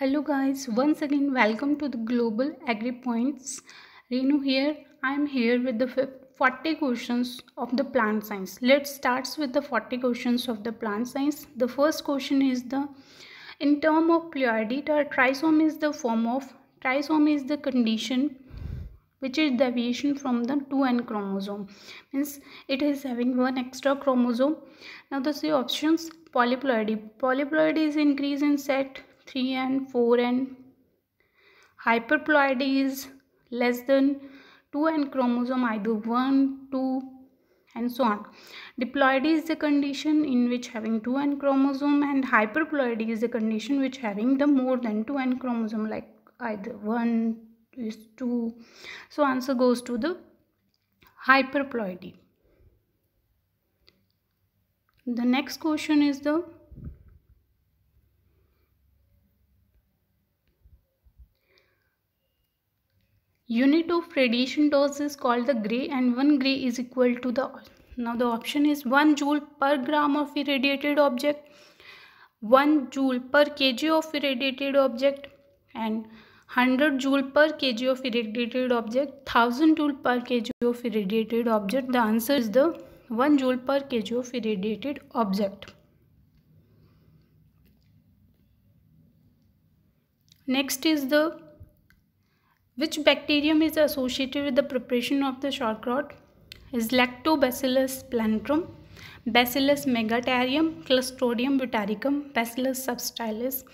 hello guys once again welcome to the global agri points renu here i am here with the 40 questions of the plant science let's starts with the 40 questions of the plant science the first question is the in term of Pleiadida, trisome is the form of trisome is the condition which is deviation from the 2n chromosome means it is having one extra chromosome now the three options polyploidy polyploidy is increase in set 3 and 4 and hyperploidy is less than 2 n chromosome either 1, 2 and so on. Diploidy is the condition in which having 2 n chromosome and hyperploidy is the condition which having the more than 2 n chromosome like either 1 is 2. So answer goes to the hyperploidy. The next question is the unit of radiation dose is called the gray and 1 gray is equal to the now the option is 1 joule per gram of irradiated object 1 joule per kg of irradiated object and 100 joule per kg of irradiated object 1000 joule per kg of irradiated object the answer is the 1 joule per kg of irradiated object next is the which bacterium is associated with the preparation of the sauerkraut? Is Lactobacillus plantarum, Bacillus megatarium, Clostridium butyricum, Bacillus subtilis.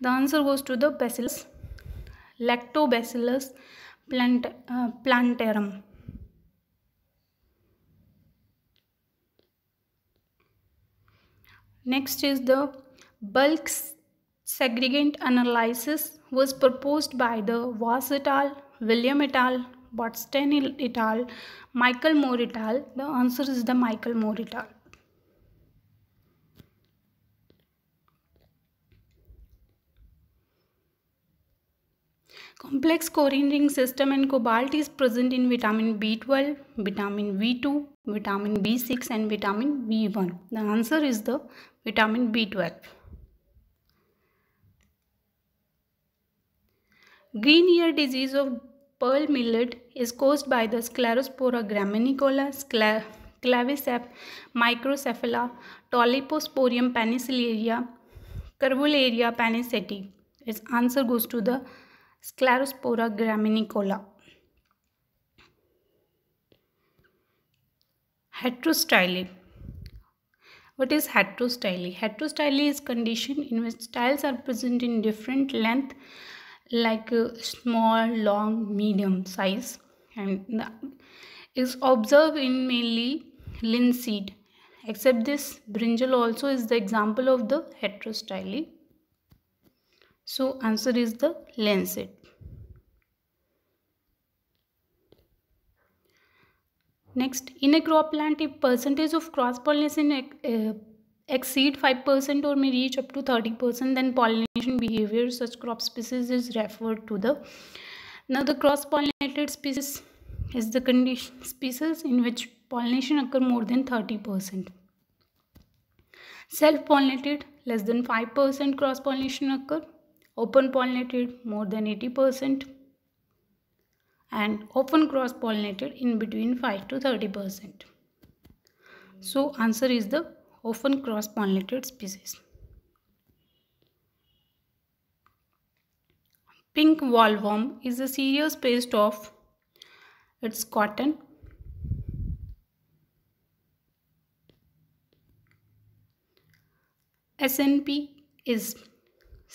The answer goes to the Bacillus Lactobacillus plant, uh, plantarum. Next is the bulk Segregant analysis was proposed by the Voss et al., William et al., Botstein et al., Michael Moore et al. The answer is the Michael Moore et al. Complex chlorine ring system in cobalt is present in vitamin B12, vitamin B2, vitamin B6 and vitamin B1. The answer is the vitamin B12. Green ear disease of pearl millet is caused by the Sclerospora graminicola, Scler Clavicep, Microcephala, Toliposporium penicillaria, Curvularia paniceti. Its answer goes to the Sclerospora graminicola. Heterostyle. What is heterostyle? Heterostyle is condition in which styles are present in different length like small long medium size and is observed in mainly linseed except this brinjal also is the example of the heterostyle so answer is the linseed. next in a crop plant, if percentage of cross pollination uh, exceed 5% or may reach up to 30% then pollination pollination behavior such crop species is referred to the now the cross-pollinated species is the condition species in which pollination occur more than 30%. Self-pollinated less than 5% cross-pollination occur. Open pollinated more than 80% and often cross-pollinated in between 5 to 30%. So answer is the often cross-pollinated species. pink wallworm is a serious pest of its cotton. SNP is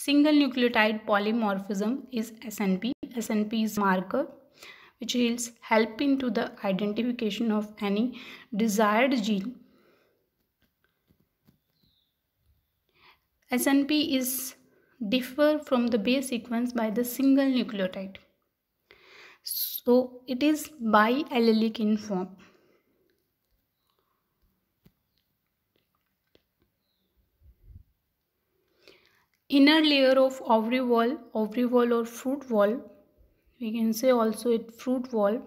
single nucleotide polymorphism is SNP. SNP is marker which is help into the identification of any desired gene. SNP is differ from the base sequence by the single nucleotide. So it is biallelic in form. Inner layer of ovary wall, ovary wall or fruit wall, we can say also it fruit wall.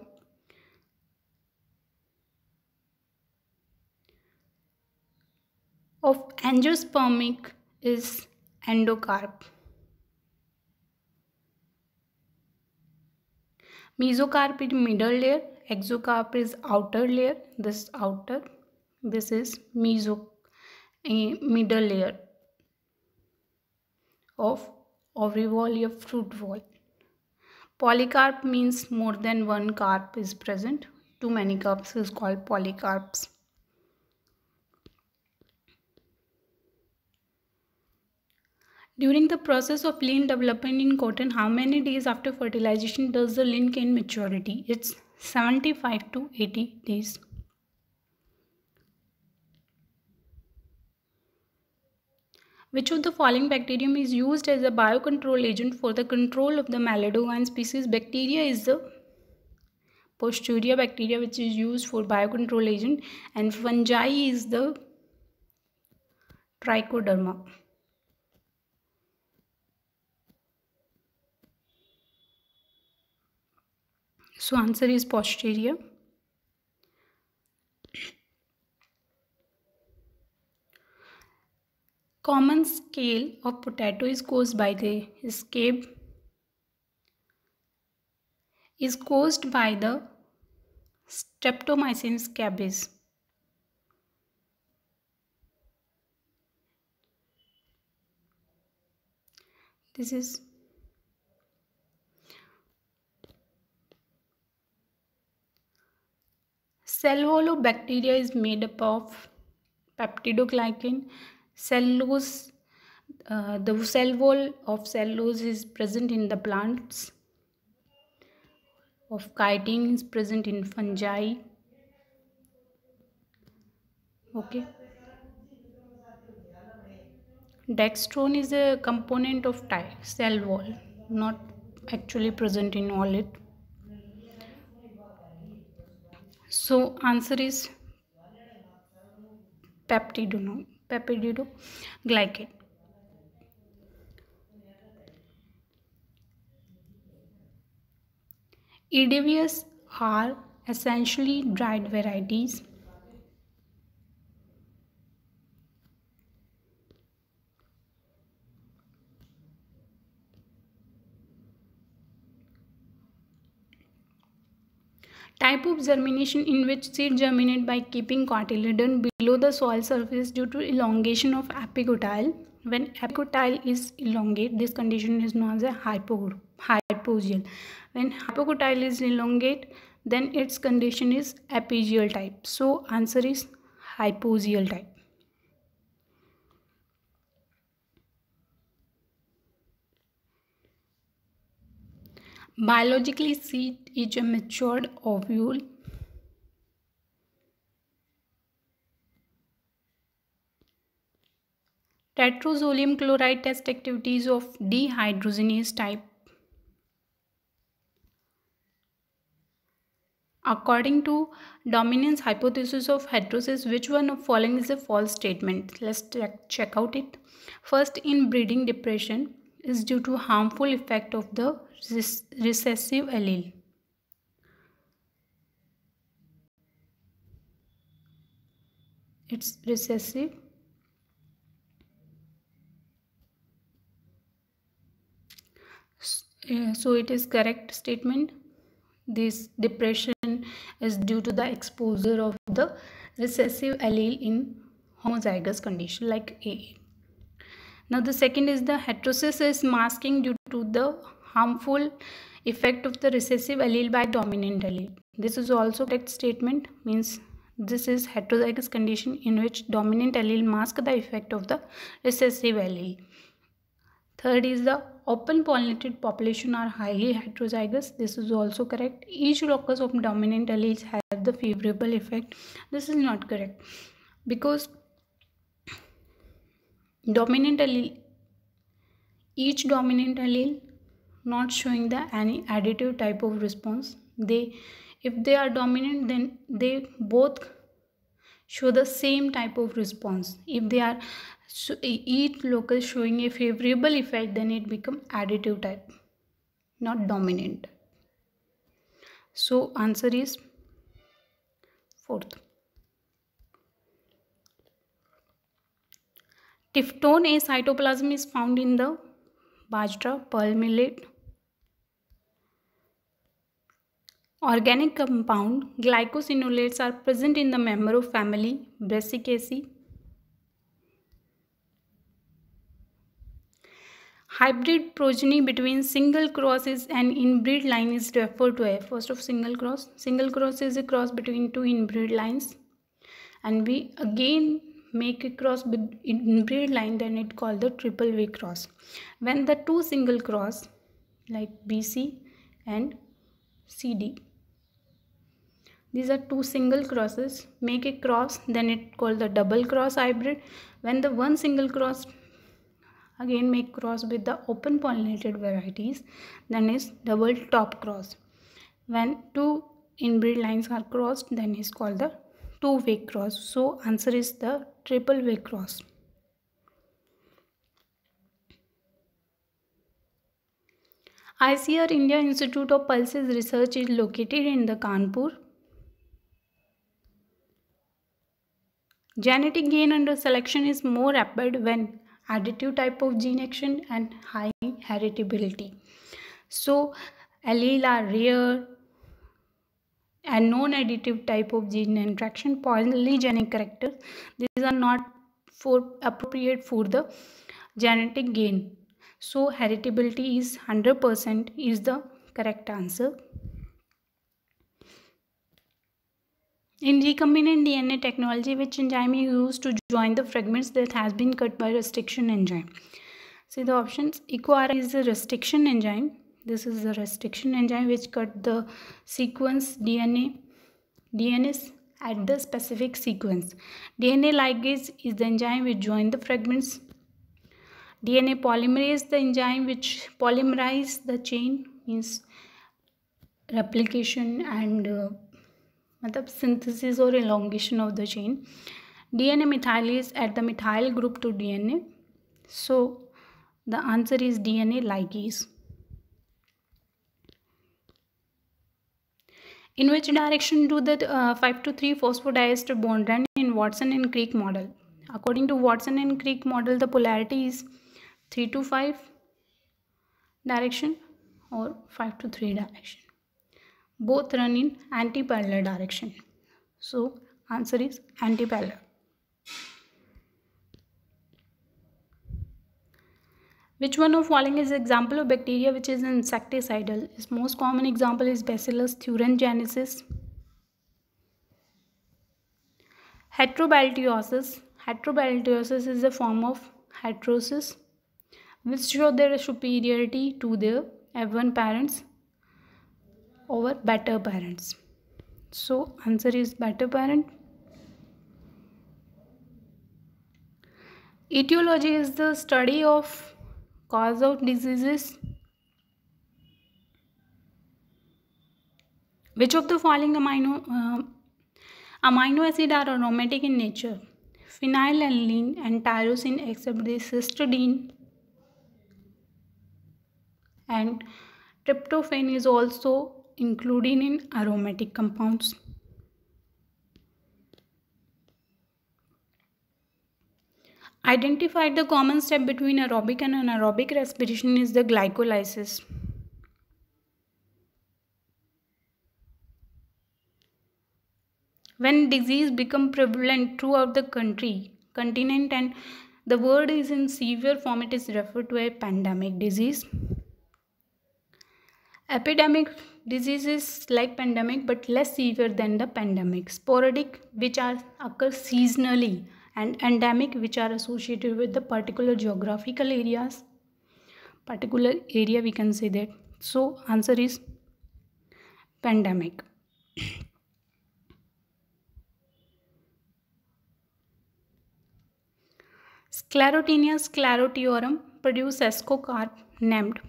Of angiospermic is Endocarp, mesocarp is middle layer exocarp is outer layer this outer this is meso middle layer of ovary or fruit wall polycarp means more than one carp is present Two many carps is called polycarps During the process of lean development in cotton, how many days after fertilization does the lean gain maturity? It's 75 to 80 days. Which of the following bacterium is used as a biocontrol agent for the control of the maladogine species? Bacteria is the posturia bacteria which is used for biocontrol agent and fungi is the trichoderma. So answer is posterior common scale of potato is cause by the scab is cause by the streptomycin scabies this is Cellholobacteria bacteria is made up of peptidoglycan, cellulose. Uh, the cell wall of cellulose is present in the plants. Of chitin is present in fungi. Okay. Dextron is a component of cell wall, not actually present in all it So answer is peptidoglycan. Edibles are essentially dried varieties type of germination in which seed germinate by keeping cotyledon below the soil surface due to elongation of epigotyle when epigotyle is elongate this condition is known as a hypogel when hypogotyle is elongate then its condition is epigeal type so answer is hypogel type Biologically, seed is a matured ovule. Tetrazolium chloride test activities of dehydrogenase type. According to dominance hypothesis of heterosis, which one of following is a false statement? Let's check, check out it. First, in breeding depression, is due to harmful effect of the recessive allele. It's recessive. So it is correct statement. This depression is due to the exposure of the recessive allele in homozygous condition like AA. Now the second is the heterosis is masking due to the harmful effect of the recessive allele by dominant allele. This is also correct statement means this is heterozygous condition in which dominant allele mask the effect of the recessive allele. Third is the open pollinated population are highly heterozygous. This is also correct. Each locus of dominant alleles have the favorable effect. This is not correct because dominant allele each dominant allele not showing the any additive type of response they if they are dominant then they both show the same type of response if they are so each locus showing a favorable effect then it become additive type not dominant so answer is fourth Tifton A cytoplasm is found in the bajra, pearl millet. Organic compound glycosinolates are present in the member of family, Brassicaceae. Hybrid progeny between single crosses and inbreed line is referred to as first of single cross. Single cross is a cross between two inbreed lines and we again make a cross in breed line then it called the triple V cross. When the two single cross like BC and CD these are two single crosses make a cross then it called the double cross hybrid when the one single cross again make cross with the open pollinated varieties then is double top cross when two inbreed lines are crossed then is called the two way cross so answer is the triple way cross ICR India Institute of Pulses Research is located in the Kanpur. Genetic gain under selection is more rapid when additive type of gene action and high heritability. So alleles are rare and non-additive type of gene interaction polygenic characters these are not for appropriate for the genetic gain so heritability is 100% is the correct answer In recombinant DNA technology, which enzyme is used to join the fragments that has been cut by restriction enzyme? See the options. EcoRI is a restriction enzyme this is the restriction enzyme which cut the sequence dna dns at the specific sequence dna ligase is the enzyme which join the fragments dna polymerase the enzyme which polymerize the chain means replication and uh, मतलब synthesis or elongation of the chain dna methylase add the methyl group to dna so the answer is dna ligase In which direction do the uh, 5 to 3 phosphodiester bond run in Watson and Crick model? According to Watson and Crick model, the polarity is 3 to 5 direction or 5 to 3 direction. Both run in anti-parallel direction. So answer is anti-parallel. Which one of following is example of bacteria which is insecticidal? Its most common example is Bacillus thuringiensis, heterobacteriosis. Heterobacteriosis is a form of heterosis which show their superiority to their F1 parents over better parents. So answer is better parent. Etiology is the study of cause out diseases which of the following amino uh, amino acid are aromatic in nature phenylalanine and tyrosine except the cysteine. and tryptophan is also included in aromatic compounds Identified the common step between aerobic and anaerobic respiration is the glycolysis. When disease become prevalent throughout the country, continent and the word is in severe form, it is referred to a pandemic disease. Epidemic diseases like pandemic but less severe than the pandemic. Sporadic which are occur seasonally and endemic which are associated with the particular geographical areas particular area we can say that so answer is pandemic sclerotinia sclerotiorum produce ascocarp named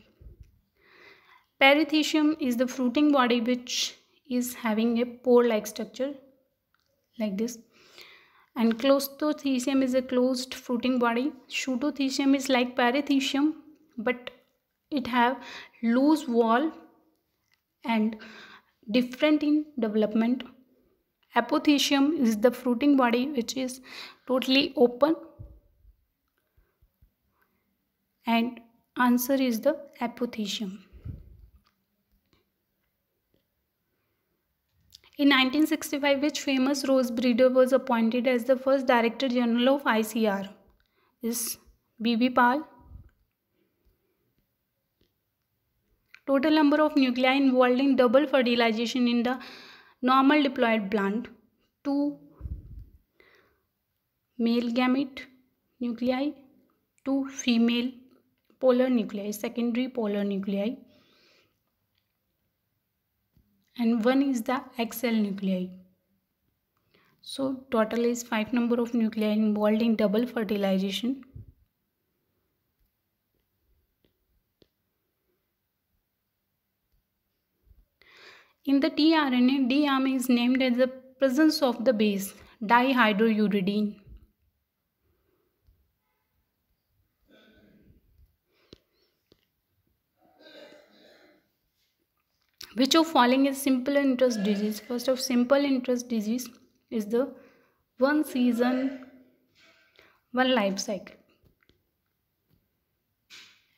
Perithecium is the fruiting body which is having a pore like structure like this and clostothecium is a closed fruiting body pseudothecium is like parathecium but it have loose wall and different in development apothecium is the fruiting body which is totally open and answer is the apothecium In 1965, which famous rose breeder was appointed as the first Director General of ICR? Is B.B. Pal. Total number of nuclei involved in double fertilization in the normal diploid plant. 2 male gamete nuclei, 2 female polar nuclei, secondary polar nuclei and one is the axial nuclei. So total is 5 number of nuclei involved in double fertilization. In the tRNA, DAM is named as the presence of the base dihydrouridine. which of following is simple interest disease first of simple interest disease is the one season one life cycle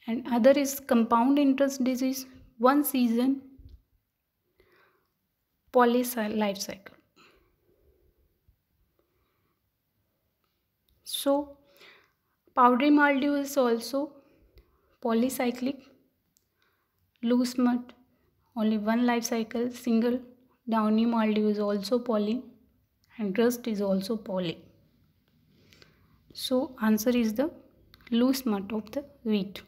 and other is compound interest disease one season poly life cycle so powdery mildew is also polycyclic loose mud only one life cycle, single downy moldy is also poly and rust is also poly. So answer is the loose mud of the wheat.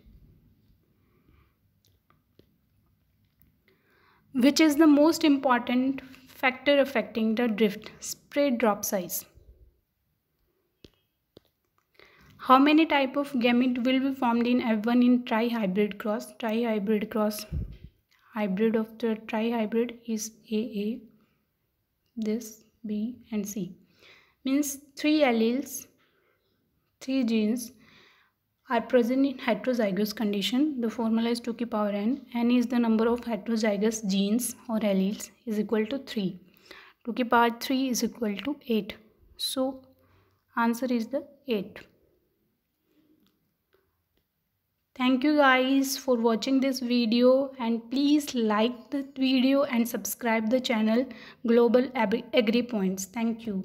Which is the most important factor affecting the drift? Spray drop size. How many type of gamete will be formed in F1 in tri-hybrid cross? Tri-hybrid cross hybrid of the trihybrid is aa this b and c means three alleles three genes are present in heterozygous condition the formula is 2 to power n n is the number of heterozygous genes or alleles is equal to 3 2 to power 3 is equal to 8 so answer is the 8 Thank you guys for watching this video and please like the video and subscribe the channel Global Agri Points. Thank you.